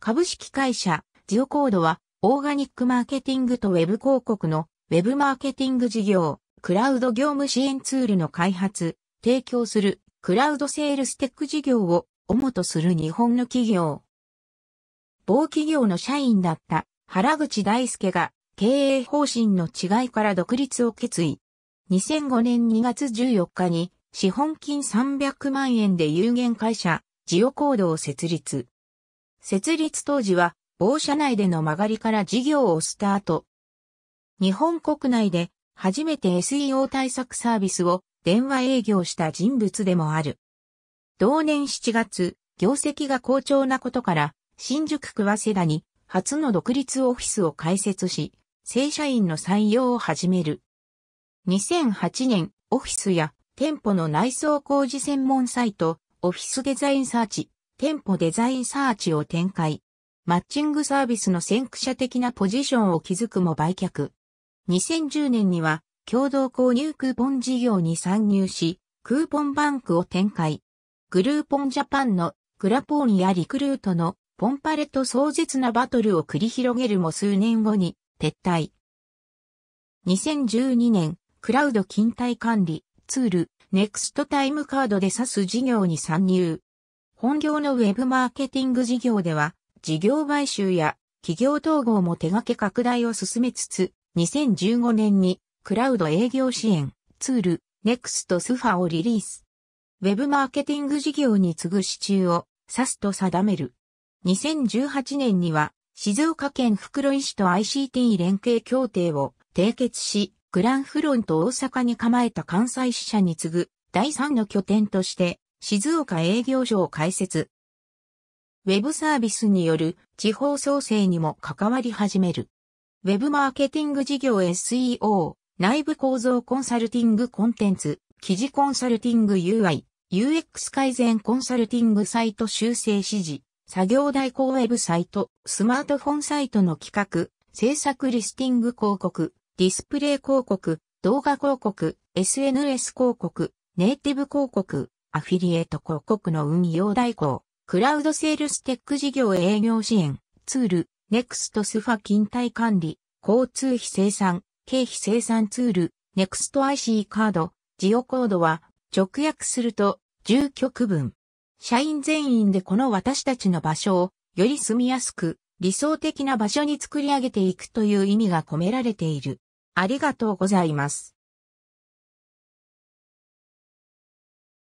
株式会社ジオコードはオーガニックマーケティングとウェブ広告のウェブマーケティング事業、クラウド業務支援ツールの開発、提供するクラウドセールステック事業を主とする日本の企業。某企業の社員だった原口大輔が経営方針の違いから独立を決意。2005年2月14日に資本金300万円で有限会社ジオコードを設立。設立当時は、某社内での曲がりから事業をスタート。日本国内で初めて SEO 対策サービスを電話営業した人物でもある。同年7月、業績が好調なことから、新宿区早稲田に初の独立オフィスを開設し、正社員の採用を始める。2008年、オフィスや店舗の内装工事専門サイト、オフィスデザインサーチ、店舗デザインサーチを展開。マッチングサービスの先駆者的なポジションを築くも売却。2010年には共同購入クーポン事業に参入し、クーポンバンクを展開。グルーポンジャパンのグラポーンやリクルートのポンパレと壮絶なバトルを繰り広げるも数年後に撤退。2012年、クラウド勤怠管理ツール、ネクストタイムカードで指す事業に参入。本業のウェブマーケティング事業では、事業買収や企業統合も手掛け拡大を進めつつ、2015年にクラウド営業支援ツール NEXT スファをリリース。ウェブマーケティング事業に次ぐ支柱を指すと定める。2018年には静岡県袋井市と ICT 連携協定を締結し、グランフロント大阪に構えた関西支社に次ぐ第3の拠点として静岡営業所を開設。ウェブサービスによる地方創生にも関わり始める。ウェブマーケティング事業 SEO、内部構造コンサルティングコンテンツ、記事コンサルティング UI、UX 改善コンサルティングサイト修正指示、作業代行ウェブサイト、スマートフォンサイトの企画、制作リスティング広告、ディスプレイ広告、動画広告、SNS 広告、ネイティブ広告、アフィリエイト広告の運用代行、クラウドセールステック事業営業支援、ツール、ネクストスファ勤怠管理、交通費生産、経費生産ツール、ネクスト IC カード、ジオコードは直訳すると住居区分。社員全員でこの私たちの場所をより住みやすく理想的な場所に作り上げていくという意味が込められている。ありがとうございます。